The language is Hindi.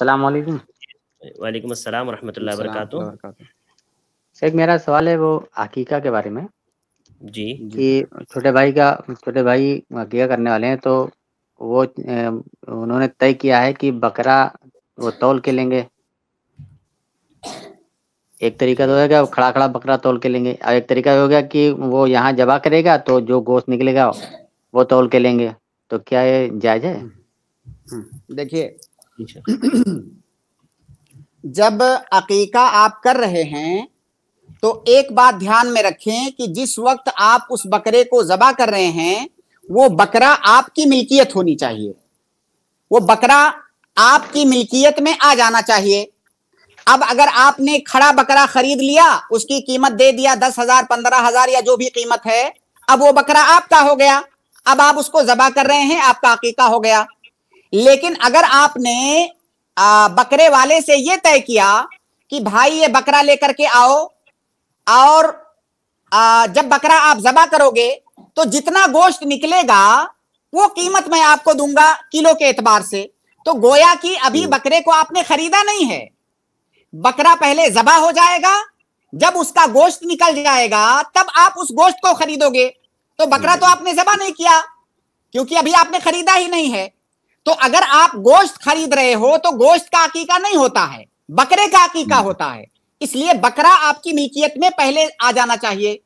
वालेकुम अस्सलाम मेरा सवाल है वो के बारे में जी कि छोटे भाई का छोटे भाई करने वाले हैं तो वो उन्होंने तय किया है कि बकरा वो तोल के लेंगे एक तरीका तो होगा खड़ा खड़ा बकरा तोल के लेंगे और एक तरीका हो गया कि वो यहाँ जमा करेगा तो जो गोश्त निकलेगा वो तोल के लेंगे तो क्या ये जायज है हम्म। देखिए जब अकीका आप कर रहे हैं तो एक बात ध्यान में रखें कि जिस वक्त आप उस बकरे को जबा कर रहे हैं वो बकरा आपकी मिल्कियत होनी चाहिए वो बकरा आपकी मिल्कियत में आ जाना चाहिए अब अगर आपने खड़ा बकरा खरीद लिया उसकी कीमत दे दिया दस हजार पंद्रह हजार या जो भी कीमत है अब वो बकरा आपका हो गया अब आप उसको जबा कर रहे हैं आपका अकीका हो गया लेकिन अगर आपने आ, बकरे वाले से यह तय किया कि भाई ये बकरा लेकर के आओ और आ, जब बकरा आप जबा करोगे तो जितना गोश्त निकलेगा वो कीमत मैं आपको दूंगा किलो के एतबार से तो गोया कि अभी हम्म। बकरे को आपने खरीदा नहीं है बकरा पहले जबा हो जाएगा जब उसका गोश्त निकल जाएगा तब आप उस गोश्त को खरीदोगे तो बकरा तो हम्म। आपने जबा नहीं किया क्योंकि अभी आपने खरीदा ही नहीं है तो अगर आप गोश्त खरीद रहे हो तो गोश्त का अकीका नहीं होता है बकरे का अकीका हम्म। होता है इसलिए बकरा आपकी मिल्कियत में पहले आ जाना चाहिए